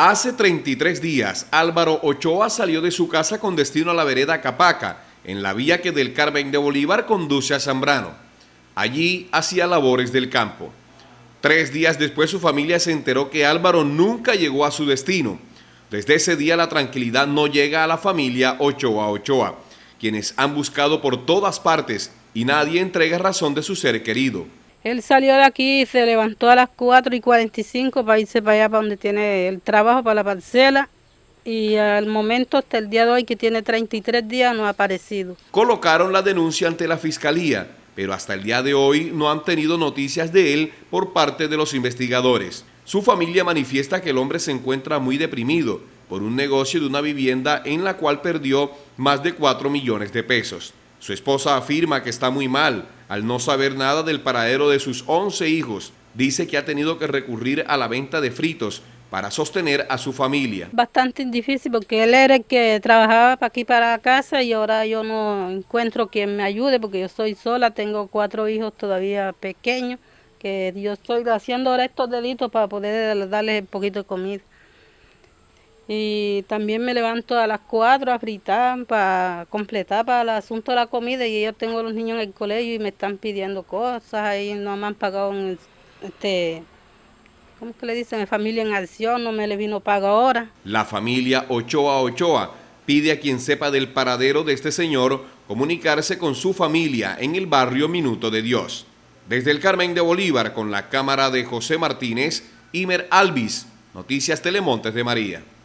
Hace 33 días, Álvaro Ochoa salió de su casa con destino a la vereda Capaca, en la vía que del Carmen de Bolívar conduce a Zambrano. Allí hacía labores del campo. Tres días después su familia se enteró que Álvaro nunca llegó a su destino. Desde ese día la tranquilidad no llega a la familia Ochoa Ochoa, quienes han buscado por todas partes y nadie entrega razón de su ser querido. Él salió de aquí, se levantó a las 4 y 45 para irse para allá, para donde tiene el trabajo, para la parcela. Y al momento, hasta el día de hoy, que tiene 33 días, no ha aparecido. Colocaron la denuncia ante la Fiscalía, pero hasta el día de hoy no han tenido noticias de él por parte de los investigadores. Su familia manifiesta que el hombre se encuentra muy deprimido por un negocio de una vivienda en la cual perdió más de 4 millones de pesos. Su esposa afirma que está muy mal al no saber nada del paradero de sus 11 hijos. Dice que ha tenido que recurrir a la venta de fritos para sostener a su familia. Bastante difícil porque él era el que trabajaba para aquí para casa y ahora yo no encuentro quien me ayude porque yo soy sola, tengo cuatro hijos todavía pequeños, que yo estoy haciendo ahora estos delitos para poder darles un poquito de comida. Y también me levanto a las 4 a fritar para completar para el asunto de la comida y yo tengo los niños en el colegio y me están pidiendo cosas, ahí no me han pagado en este ¿Cómo que le dicen? Familia en acción, no me le vino pago ahora. La familia Ochoa Ochoa pide a quien sepa del paradero de este señor comunicarse con su familia en el barrio Minuto de Dios. Desde el Carmen de Bolívar, con la cámara de José Martínez, Imer Alvis, Noticias Telemontes de María.